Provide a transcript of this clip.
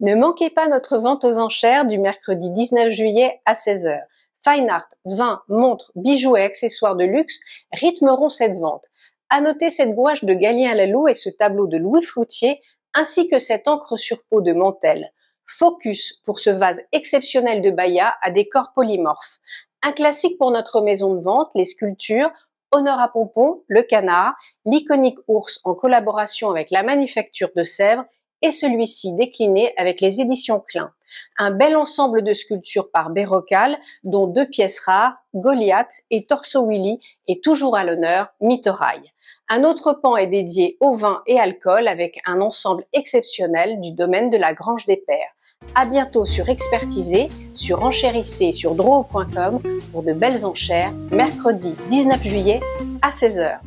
Ne manquez pas notre vente aux enchères du mercredi 19 juillet à 16h. Fine art, vins, montres, bijoux et accessoires de luxe rythmeront cette vente. À noter cette gouache de Galien Laloux et ce tableau de Louis Floutier, ainsi que cette encre sur peau de Mantel. Focus pour ce vase exceptionnel de Baïa à décor polymorphe. Un classique pour notre maison de vente, les sculptures, Honor à Pompon, le canard, l'iconique ours en collaboration avec la manufacture de Sèvres et celui-ci décliné avec les éditions Klein. Un bel ensemble de sculptures par Bérocal, dont deux pièces rares, Goliath et Torso Willy, et toujours à l'honneur, Mitorail. Un autre pan est dédié au vin et alcool avec un ensemble exceptionnel du domaine de la Grange des Pères. À bientôt sur Expertisé, sur Enchérissé, sur Draw.com pour de belles enchères, mercredi 19 juillet à 16h.